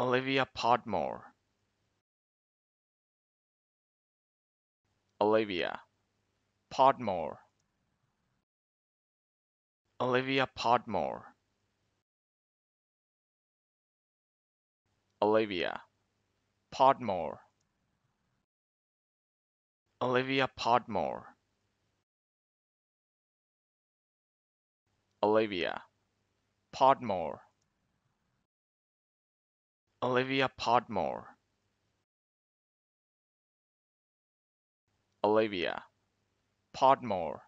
Olivia Podmore Olivia Podmore Olivia Podmore Olivia Podmore Olivia Podmore Olivia Podmore Olivia Podmore Olivia Podmore